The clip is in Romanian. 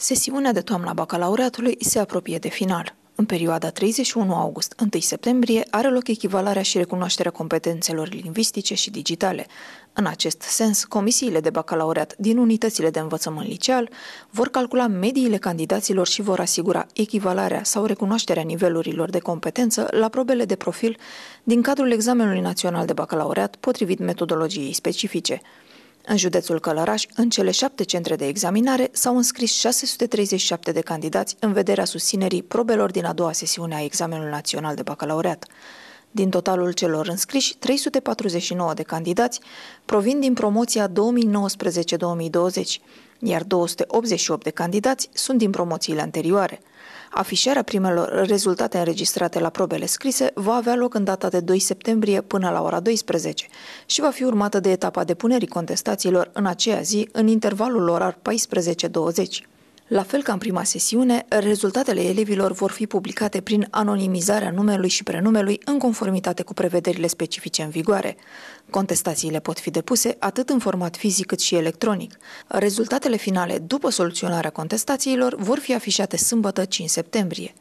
Sesiunea de toamna bacalaureatului se apropie de final. În perioada 31 august-1 septembrie are loc echivalarea și recunoașterea competențelor lingvistice și digitale. În acest sens, comisiile de bacalaureat din unitățile de învățământ liceal vor calcula mediile candidaților și vor asigura echivalarea sau recunoașterea nivelurilor de competență la probele de profil din cadrul examenului național de bacalaureat potrivit metodologiei specifice. În județul Călăraș, în cele șapte centre de examinare, s-au înscris 637 de candidați în vederea susținerii probelor din a doua sesiune a examenului național de bacalaureat. Din totalul celor înscriși, 349 de candidați provin din promoția 2019-2020 iar 288 de candidați sunt din promoțiile anterioare. Afișarea primelor rezultate înregistrate la probele scrise va avea loc în data de 2 septembrie până la ora 12 și va fi urmată de etapa depunerii contestațiilor în aceea zi, în intervalul orar 14-20. La fel ca în prima sesiune, rezultatele elevilor vor fi publicate prin anonimizarea numelui și prenumelui în conformitate cu prevederile specifice în vigoare. Contestațiile pot fi depuse atât în format fizic cât și electronic. Rezultatele finale după soluționarea contestațiilor vor fi afișate sâmbătă 5 septembrie.